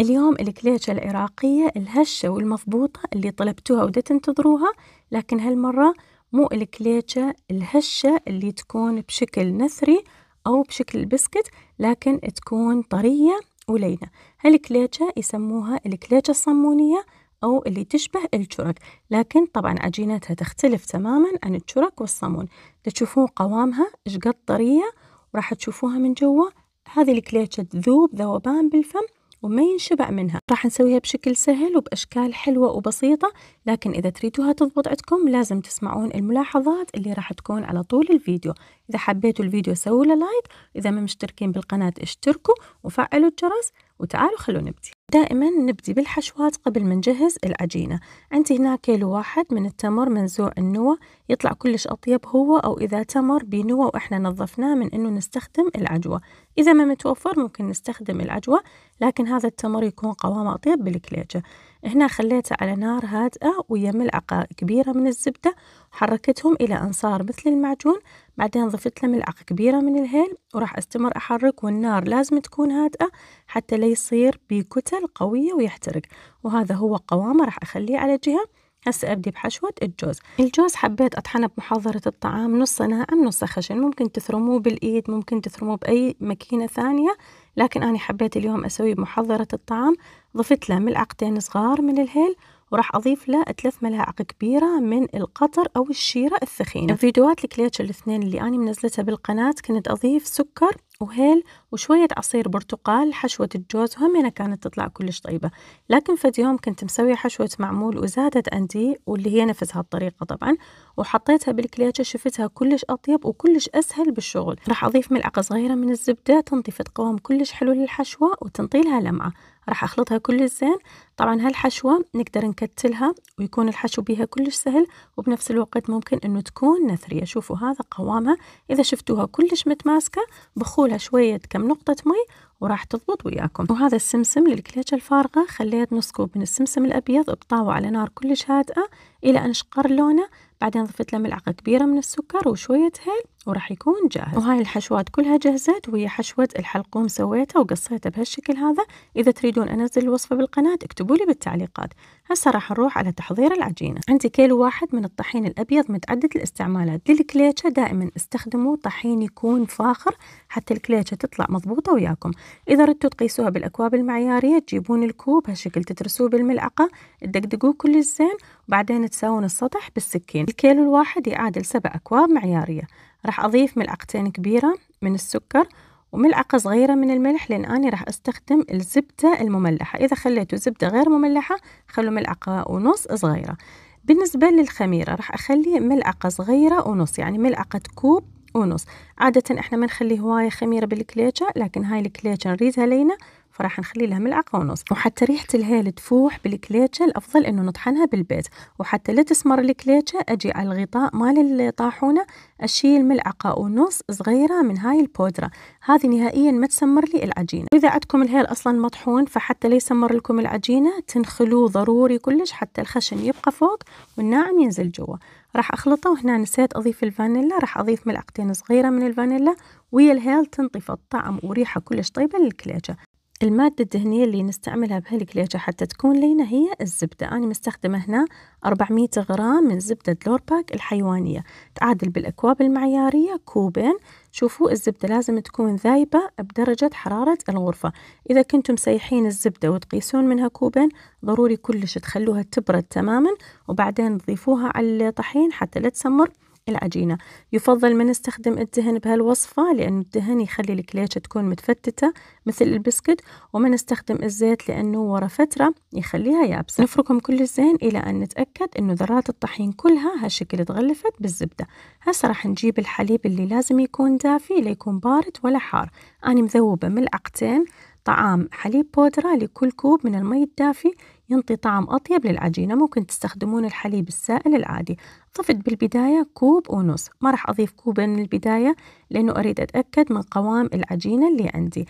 اليوم الكليتشة العراقية الهشة والمضبوطة اللي طلبتوها ودا تنتظروها لكن هالمرة مو الكليتشة الهشة اللي تكون بشكل نثري أو بشكل البسكت لكن تكون طرية ولينة هالكليتشة يسموها الكليتشة الصمونية أو اللي تشبه الشرك لكن طبعا عجينتها تختلف تماما عن الشرك والصمون تشوفون قوامها شقد طرية وراح تشوفوها من جوا هذه الكليتشة تذوب ذوبان بالفم وما ينشبع منها راح نسويها بشكل سهل وبأشكال حلوة وبسيطة لكن إذا تريدوها تضبط عندكم لازم تسمعون الملاحظات اللي راح تكون على طول الفيديو إذا حبيتوا الفيديو سووا له لايك إذا ما مشتركين بالقناة اشتركوا وفعلوا الجرس وتعالوا خلونا نبدي دائما نبدي بالحشوات قبل ما نجهز العجينة عندي هنا كيلو واحد من التمر منزوع النوى يطلع كلش أطيب هو أو إذا تمر بنوى وإحنا نظفناه من أنه نستخدم العجوة إذا ما متوفر ممكن نستخدم العجوة لكن هذا التمر يكون قوامه أطيب بالكليجة هنا خليته على نار هادئة ويا ملعقة كبيرة من الزبدة حركتهم إلى أن صار مثل المعجون بعدين ضفت له ملعقة كبيرة من الهيل وراح أستمر أحرك والنار لازم تكون هادئة حتى لا يصير بكتل قوية ويحترق وهذا هو قوامه راح أخليه على جهة هسه ابدي بحشوه الجوز الجوز حبيت اطحنه بمحاضرة الطعام نص ناعم نص خشن ممكن تثرموه بالايد ممكن تثرموه باي ماكينه ثانيه لكن انا حبيت اليوم اسوي بمحاضرة الطعام ضفت له ملعقتين صغار من الهيل وراح أضيف له ثلاث ملاعق كبيرة من القطر أو الشيرة الثخينة فيديوهات الكليتش الاثنين اللي أنا منزلتها بالقناة كنت أضيف سكر وهيل وشوية عصير برتقال حشوة الجوز وهمينة كانت تطلع كلش طيبة لكن فد يوم كنت مسوية حشوة معمول وزادت عندي واللي هي نفس هالطريقة طبعا وحطيتها بالكليتش شفتها كلش أطيب وكلش أسهل بالشغل راح أضيف ملعقة صغيرة من الزبدة تنطي فد قوام كلش حلو للحشوة وتنطي لها لمعة راح اخلطها كل زين طبعا هالحشوة نقدر نكتلها ويكون الحشو بيها كلش سهل وبنفس الوقت ممكن انه تكون نثرية شوفوا هذا قوامها اذا شفتوها كلش متماسكة بخولها شوية كم نقطة مي وراح تضبط وياكم وهذا السمسم للكليجة الفارغة خليت نص كوب من السمسم الابيض بطاوة على نار كلش هادئة الى ان شقر لونه بعدين ضفت له ملعقة كبيرة من السكر وشوية هيل وراح يكون جاهز وهاي الحشوات كلها جهزت وهي حشوة الحلقوم سويتها وقصيتها بهالشكل هذا إذا تريدون أنزل الوصفة بالقناة اكتبوا لي بالتعليقات هسه راح نروح على تحضير العجينة عندي كيلو واحد من الطحين الأبيض متعدد الاستعمالات للكليتشة دائما استخدموا طحين يكون فاخر حتى الكليتشة تطلع مضبوطة وياكم إذا ردتوا تقيسوها بالأكواب المعيارية تجيبون الكوب هالشكل تترسوه بالملعقة تدقدقوه كل الزين وبعدين تساوون السطح بالسكين الكيلو الواحد يعادل سبع أكواب معيارية راح أضيف ملعقتين كبيرة من السكر وملعقة صغيرة من الملح لأن أنا راح أستخدم الزبدة المملحة إذا خليتوا زبدة غير مملحة خلوا ملعقة ونص صغيرة بالنسبة للخميرة راح أخلي ملعقة صغيرة ونص يعني ملعقة كوب ونص عادة احنا ما نخلي هواية خميرة بالكليتشة لكن هاي الكليتشة نريدها لينا فراح نخلي لها ملعقة ونص وحتى ريحة الهيل تفوح بالكليتشة الأفضل إنه نطحنها بالبيت وحتى لا تسمر الكليتشة أجي على الغطاء مال الطاحونة أشيل ملعقة ونص صغيرة من هاي البودرة هذه نهائيا ما تسمر لي العجينة وإذا عندكم الهيل أصلا مطحون فحتى لا يسمر لكم العجينة تنخلوه ضروري كلش حتى الخشن يبقى فوق والناعم ينزل جوا راح أخلطه وهنا نسيت أضيف الفانيلا راح أضيف ملعقتين صغيرة من الفانيلا ويا الهيل تنطي الطعم وريحة كلش طيبة للكليتشة المادة الدهنية اللي نستعملها بهالكليجة حتى تكون لينة هي الزبدة أنا مستخدمة هنا 400 غرام من زبدة لورباك الحيوانية تعادل بالأكواب المعيارية كوبين شوفوا الزبدة لازم تكون ذايبة بدرجة حرارة الغرفة إذا كنتم سيحين الزبدة وتقيسون منها كوبين ضروري كلش تخلوها تبرد تماما وبعدين تضيفوها على الطحين حتى لا تسمر العجينة يفضل ما نستخدم الدهن بهالوصفة لأن الدهن يخلي الكليتش تكون متفتتة مثل البسكت وما نستخدم الزيت لأنه ورا فترة يخليها يابسة نفركهم كل زين إلى أن نتأكد أنه ذرات الطحين كلها هالشكل تغلفت بالزبدة هسه راح نجيب الحليب اللي لازم يكون دافي ليكون بارد ولا حار أنا مذوبة ملعقتين طعام حليب بودرة لكل كوب من المي الدافي ينطي طعم أطيب للعجينة ممكن تستخدمون الحليب السائل العادي ضفت بالبداية كوب ونص ما راح أضيف كوبين من البداية لأنه أريد أتأكد من قوام العجينة اللي عندي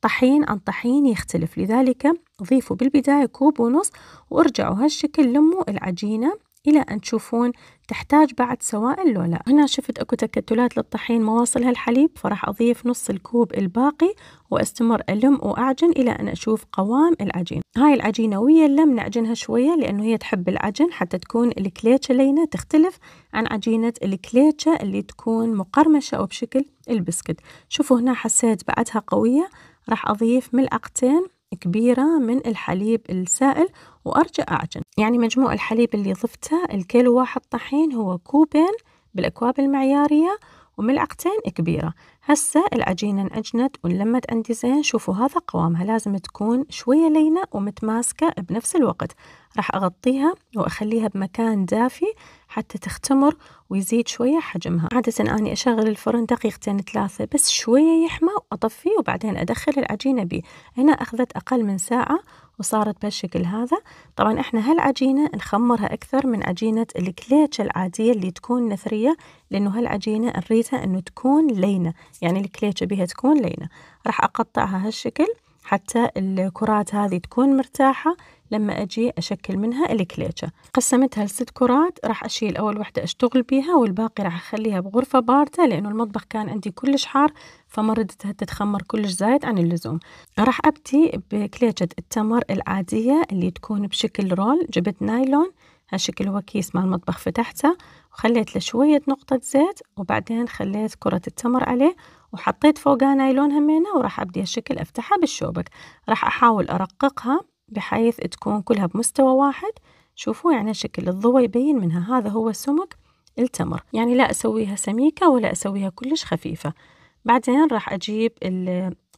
طحين عن طحين يختلف لذلك ضيفوا بالبداية كوب ونص وارجعوا هالشكل لموا العجينة إلى أن تشوفون تحتاج بعد سوائل لو لا هنا شفت اكو تكتلات للطحين ما واصلها الحليب فراح اضيف نص الكوب الباقي واستمر الم واعجن الى ان اشوف قوام العجين هاي العجينه ويا اللم نعجنها شويه لانه هي تحب العجن حتى تكون الكليتشه لينه تختلف عن عجينه الكليتشه اللي تكون مقرمشه او بشكل البسكت شوفوا هنا حسيت بعدها قويه راح اضيف ملعقتين كبيرة من الحليب السائل وأرجع أعجن يعني مجموع الحليب اللي ضفته الكيلو واحد طحين هو كوبين بالأكواب المعيارية وملعقتين كبيرة هسه العجينة انعجنت ولمت عندي زين شوفوا هذا قوامها لازم تكون شوية لينة ومتماسكة بنفس الوقت راح أغطيها وأخليها بمكان دافي حتى تختمر ويزيد شوية حجمها عادة أنا أشغل الفرن دقيقتين ثلاثة بس شوية يحمى وأطفيه وبعدين أدخل العجينة بيه هنا أخذت أقل من ساعة وصارت بهالشكل هذا طبعا احنا هالعجينة نخمرها أكثر من عجينة الكليتش العادية اللي تكون نثرية لأنه هالعجينة نريدها أنه تكون لينة يعني الكليتش بها تكون لينة راح أقطعها هالشكل حتى الكرات هذه تكون مرتاحة لما أجي أشكل منها الكليتشة قسمتها لست كرات راح أشيل أول وحدة أشتغل بيها والباقي راح أخليها بغرفة باردة لأنه المطبخ كان عندي كلش حار فمردتها تتخمر كلش زايد عن اللزوم راح أبدي بكليتشة التمر العادية اللي تكون بشكل رول جبت نايلون هالشكل هو كيس مال المطبخ فتحته وخليت له شوية نقطة زيت وبعدين خليت كرة التمر عليه وحطيت فوقها نايلون همينة وراح أبدي الشكل أفتحها بالشوبك راح أحاول أرققها بحيث تكون كلها بمستوى واحد شوفوا يعني شكل الضوء يبين منها هذا هو سمك التمر يعني لا أسويها سميكة ولا أسويها كلش خفيفة بعدين راح أجيب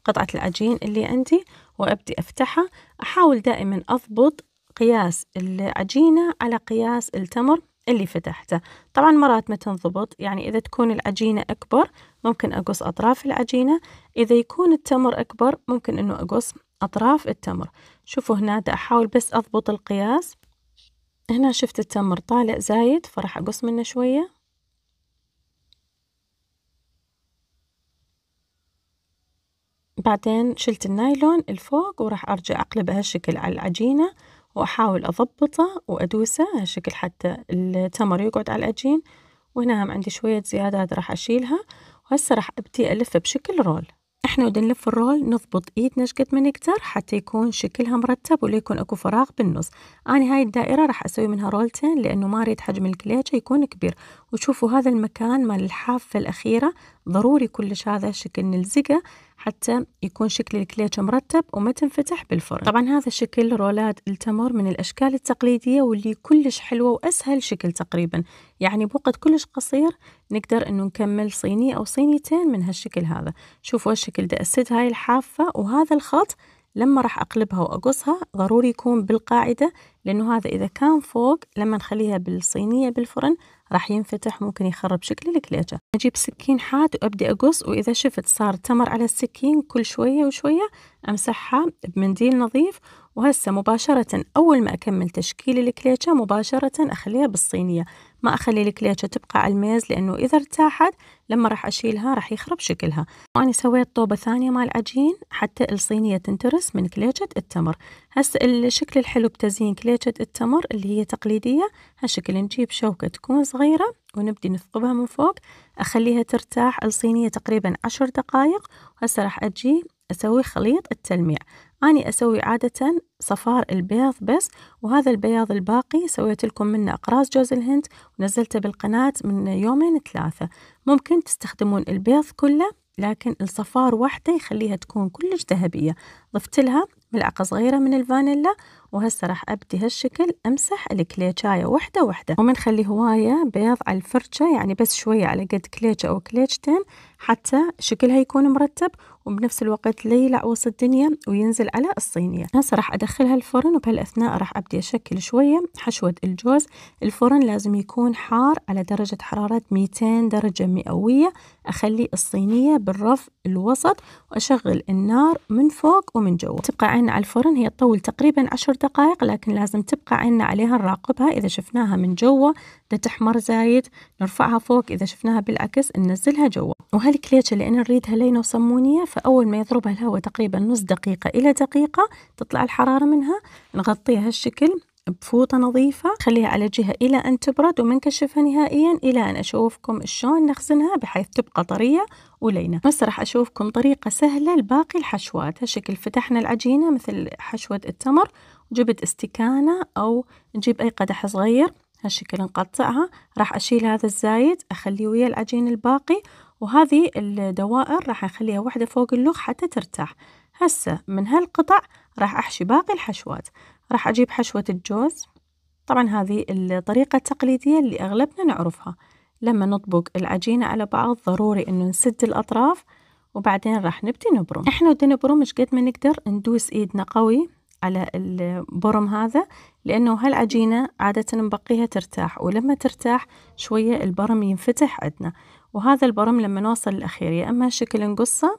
قطعة العجين اللي عندي وأبدي أفتحها أحاول دائما أضبط قياس العجينة على قياس التمر اللي فتحته طبعا مرات ما تنضبط يعني إذا تكون العجينة أكبر ممكن أقص أطراف العجينة إذا يكون التمر أكبر ممكن أنه أقص أطراف التمر شوفوا هنا دا أحاول بس أضبط القياس هنا شفت التمر طالع زايد فراح أقص منه شوية بعدين شلت النايلون الفوق وراح أرجع أقلب هالشكل على العجينة وأحاول أضبطه وأدوسه على شكل حتى التمر يقعد على العجين وهنا هم عندي شوية زيادات راح أشيلها وهسه راح أبدي ألفه بشكل رول احنا ودي نلف الرول نضبط ايدنا قد ما نقدر حتى يكون شكلها مرتب ولا يكون اكو فراغ بالنص انا هاي الدائره راح اسوي منها رولتين لانه ما اريد حجم الكليجة يكون كبير وشوفوا هذا المكان مال الحافه الاخيره ضروري كلش هذا الشكل نلزقه حتى يكون شكل الكليتش مرتب وما تنفتح بالفرن طبعا هذا شكل رولات التمر من الأشكال التقليدية واللي كلش حلوة وأسهل شكل تقريبا يعني بوقت كلش قصير نقدر أنه نكمل صينية أو صينيتين من هالشكل هذا شوفوا الشكل ده أسد هاي الحافة وهذا الخط لما راح أقلبها وأقصها ضروري يكون بالقاعدة لأنه هذا إذا كان فوق لما نخليها بالصينية بالفرن راح ينفتح ممكن يخرب شكل الكليجة أجيب سكين حاد وأبدي أقص وإذا شفت صار تمر على السكين كل شوية وشوية أمسحها بمنديل نظيف وهسه مباشرة أول ما أكمل تشكيل الكليجة مباشرة أخليها بالصينية ما أخلي الكليتشة تبقى على الميز لأنه إذا ارتاحت لما راح أشيلها راح يخرب شكلها وأنا سويت طوبة ثانية مع العجين حتى الصينية تنترس من كليتشة التمر هسه الشكل الحلو بتزيين كليتشة التمر اللي هي تقليدية هالشكل نجيب شوكة تكون صغيرة ونبدي نثقبها من فوق أخليها ترتاح الصينية تقريبا عشر دقايق هسه راح أجي أسوي خليط التلميع أني أسوي عادة صفار البيض بس وهذا البياض الباقي سويت لكم منه أقراص جوز الهند ونزلته بالقناة من يومين ثلاثة ممكن تستخدمون البيض كله لكن الصفار وحده يخليها تكون كلش ذهبية ضفت لها ملعقة صغيرة من الفانيلا وهسه راح ابدي هالشكل امسح الكليتشايه وحده وحده ومنخلي هوايه بيض على الفرشه يعني بس شويه على قد كليتشه او كليتشتين حتى شكلها يكون مرتب وبنفس الوقت ليلع وسط الدنيا وينزل على الصينيه هسه راح ادخلها الفرن وبهالاثناء راح ابدي اشكل شويه حشوه الجوز الفرن لازم يكون حار على درجه حراره 200 درجه مئويه اخلي الصينيه بالرف الوسط واشغل النار من فوق ومن جوا تبقى عين على الفرن هي تطول تقريبا 10 دقائق لكن لازم تبقى عنا عليها نراقبها إذا شفناها من جوا تحمر زايد نرفعها فوق إذا شفناها بالعكس ننزلها جوا وهالكليتش اللي أنا نريدها لينة وصمونية فأول ما يضربها الهواء تقريبا نص دقيقة إلى دقيقة تطلع الحرارة منها نغطيها هالشكل بفوطة نظيفة خليها على جهة إلى أن تبرد وما نكشفها نهائيا إلى أن أشوفكم شلون نخزنها بحيث تبقى طرية ولينة بس راح أشوفكم طريقة سهلة لباقي الحشوات هالشكل فتحنا العجينة مثل حشوة التمر جبت استكانة أو نجيب أي قدح صغير هالشكل نقطعها راح أشيل هذا الزايد أخليه ويا العجين الباقي وهذه الدوائر راح أخليها واحدة فوق اللوخ حتى ترتاح هسه من هالقطع راح أحشي باقي الحشوات راح أجيب حشوة الجوز طبعا هذه الطريقة التقليدية اللي أغلبنا نعرفها لما نطبق العجينة على بعض ضروري إنه نسد الأطراف وبعدين راح نبدي نبرم احنا ودنا نبرم مش قد ما نقدر ندوس ايدنا قوي على البرم هذا لأنه هالعجينة عادة نبقيها ترتاح ولما ترتاح شوية البرم ينفتح عندنا وهذا البرم لما نوصل الأخير يا إما شكل نقصه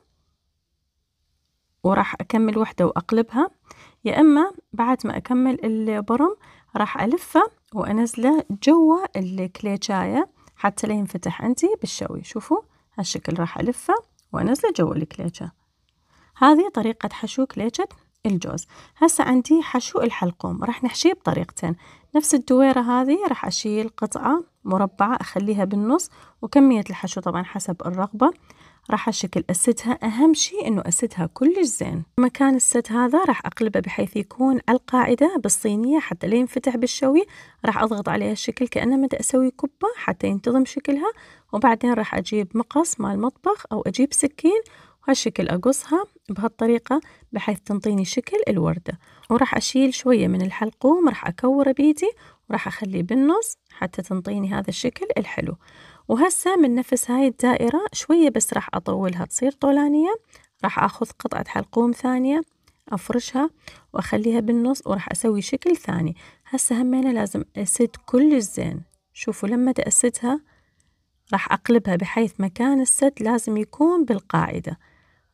وراح أكمل وحدة وأقلبها يا إما بعد ما أكمل البرم راح ألفه وأنزله جوا الكليتشاية حتى لا ينفتح عندي بالشوي شوفوا هالشكل راح ألفه وأنزله جوا الكليتشا هذه طريقة حشو كليتشا الجوز هسه عندي حشو الحلقوم راح نحشيه بطريقتين نفس الدويرة هذه راح أشيل قطعة مربعة أخليها بالنص وكمية الحشو طبعا حسب الرغبة راح أشكل أسدها أهم شيء أنه أسدها كلش زين مكان السد هذا راح أقلبه بحيث يكون القاعدة بالصينية حتى لا ينفتح بالشوي راح أضغط عليها الشكل كأنه بدي أسوي كبة حتى ينتظم شكلها وبعدين راح أجيب مقص مع المطبخ أو أجيب سكين وهالشكل أقصها بهالطريقة بحيث تنطيني شكل الوردة وراح أشيل شوية من الحلقوم راح أكور بيدي وراح أخليه بالنص حتى تنطيني هذا الشكل الحلو وهسه من نفس هاي الدائرة شوية بس راح أطولها تصير طولانية راح أخذ قطعة حلقوم ثانية أفرشها وأخليها بالنص وراح أسوي شكل ثاني هسه همينة لازم أسد كل زين شوفوا لما تأسدها راح أقلبها بحيث مكان السد لازم يكون بالقاعدة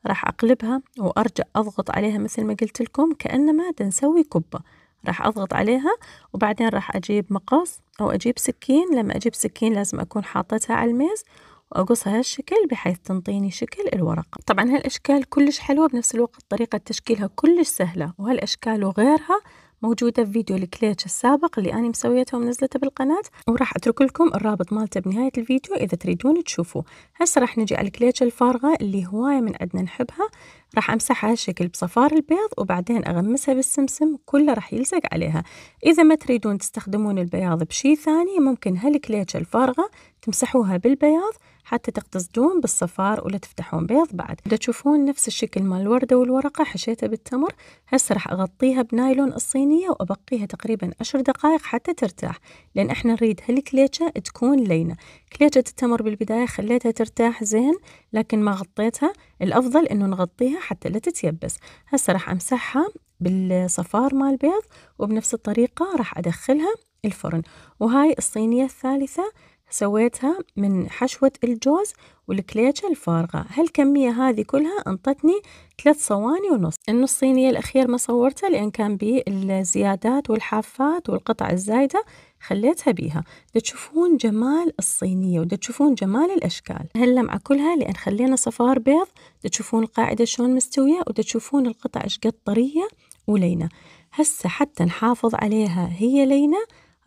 راح أقلبها وأرجع أضغط عليها مثل ما قلت لكم كأنما تنسوي كبة راح أضغط عليها وبعدين راح أجيب مقص أو أجيب سكين لما أجيب سكين لازم أكون حاطتها على الميز وأقصها هالشكل بحيث تنطيني شكل الورقة طبعا هالأشكال كلش حلوة بنفس الوقت طريقة تشكيلها كلش سهلة وهالأشكال وغيرها موجودة في فيديو الكليتش السابق اللي أنا مسويته ومنزلته بالقناة وراح أترك لكم الرابط مالته بنهاية الفيديو إذا تريدون تشوفوه هسه راح نجي على الكليتش الفارغة اللي هواية من عندنا نحبها راح أمسحها هالشكل بصفار البيض وبعدين أغمسها بالسمسم كله راح يلصق عليها إذا ما تريدون تستخدمون البياض بشي ثاني ممكن هالكليتش الفارغة تمسحوها بالبياض حتى تقتصدون بالصفار ولا تفتحون بيض بعد إذا تشوفون نفس الشكل مال الوردة والورقة حشيتها بالتمر هسه راح أغطيها بنايلون الصينية وأبقيها تقريبا عشر دقائق حتى ترتاح لأن احنا نريد هالكليتشة تكون لينة كليتشة التمر بالبداية خليتها ترتاح زين لكن ما غطيتها الأفضل أنه نغطيها حتى لا تتيبس هسه راح أمسحها بالصفار مال البيض وبنفس الطريقة راح أدخلها الفرن وهاي الصينية الثالثة سويتها من حشوة الجوز والكليتشة الفارغة هالكمية هذه كلها انطتني ثلاث صواني ونص النص صينية الأخير ما صورته لأن كان بي الزيادات والحافات والقطع الزايدة خليتها بيها تشوفون جمال الصينية وتشوفون جمال الأشكال هاللمعة كلها لأن خلينا صفار بيض تشوفون القاعدة شلون مستوية وتشوفون القطع شقد طرية ولينة هسه حتى نحافظ عليها هي لينة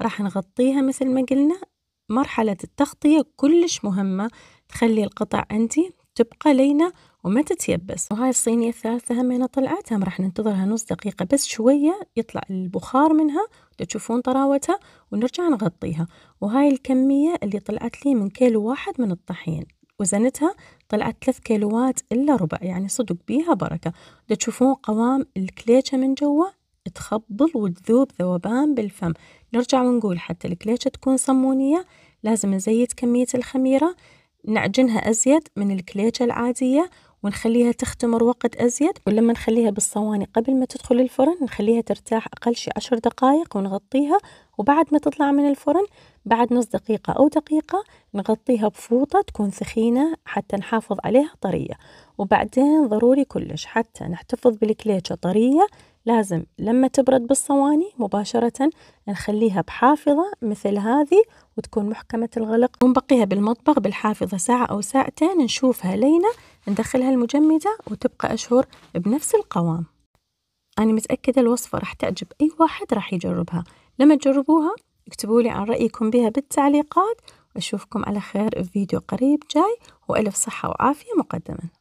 راح نغطيها مثل ما قلنا مرحلة التغطية كلش مهمة تخلي القطع عندي تبقى لينة وما تتيبس وهاي الصينية الثالثة همينة طلعت هم راح ننتظرها نص دقيقة بس شوية يطلع البخار منها تشوفون طراوتها ونرجع نغطيها وهاي الكمية اللي طلعت لي من كيلو واحد من الطحين وزنتها طلعت ثلاث كيلوات إلا ربع يعني صدق بيها بركة تشوفون قوام الكليشة من جوا تخبل وتذوب ذوبان بالفم نرجع ونقول حتى الكليشة تكون صمونية لازم نزيد كمية الخميرة نعجنها أزيد من الكليشة العادية ونخليها تختمر وقت أزيد ولما نخليها بالصواني قبل ما تدخل الفرن نخليها ترتاح أقل شي عشر دقايق ونغطيها وبعد ما تطلع من الفرن بعد نص دقيقة أو دقيقة نغطيها بفوطة تكون ثخينة حتى نحافظ عليها طرية وبعدين ضروري كلش حتى نحتفظ بالكليتشة طرية لازم لما تبرد بالصواني مباشرة نخليها بحافظة مثل هذه وتكون محكمة الغلق ونبقيها بالمطبخ بالحافظة ساعة أو ساعتين نشوفها لينة ندخلها المجمدة وتبقى أشهر بنفس القوام أنا متأكدة الوصفة راح تعجب أي واحد راح يجربها لما تجربوها اكتبوا لي عن رأيكم بها بالتعليقات وأشوفكم على خير في فيديو قريب جاي وألف صحة وعافية مقدماً